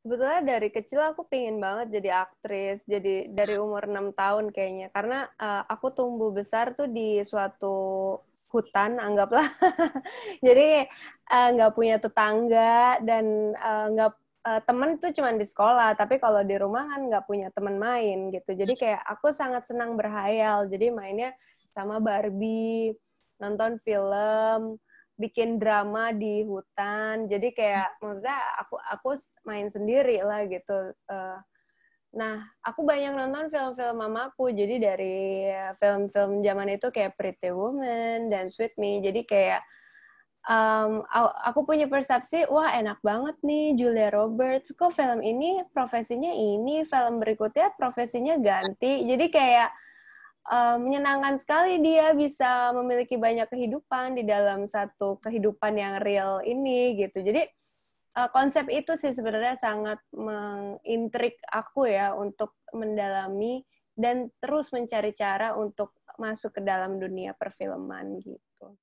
sebetulnya dari kecil aku pingin banget jadi aktris jadi dari umur 6 tahun kayaknya karena uh, aku tumbuh besar tuh di suatu hutan anggaplah jadi eh, nggak uh, punya tetangga dan eh, nggak uh, uh, temen tuh cuman di sekolah tapi kalau di rumah kan nggak punya temen main gitu jadi kayak aku sangat senang berhayal jadi mainnya sama Barbie nonton film bikin drama di hutan jadi kayak hmm. maksudnya aku aku main sendiri lah gitu uh, nah aku banyak nonton film-film mamaku jadi dari eh, film-film zaman itu kayak Pretty Woman dan Sweet Me jadi kayak um, aku punya persepsi wah enak banget nih Julia Roberts kok film ini profesinya ini film berikutnya profesinya ganti jadi kayak uh, menyenangkan sekali dia bisa memiliki banyak kehidupan di dalam satu kehidupan yang real ini gitu. Jadi uh, konsep itu sih sebenarnya sangat mengintrik aku ya untuk mendalami dan terus mencari cara untuk masuk ke dalam dunia perfilman gitu.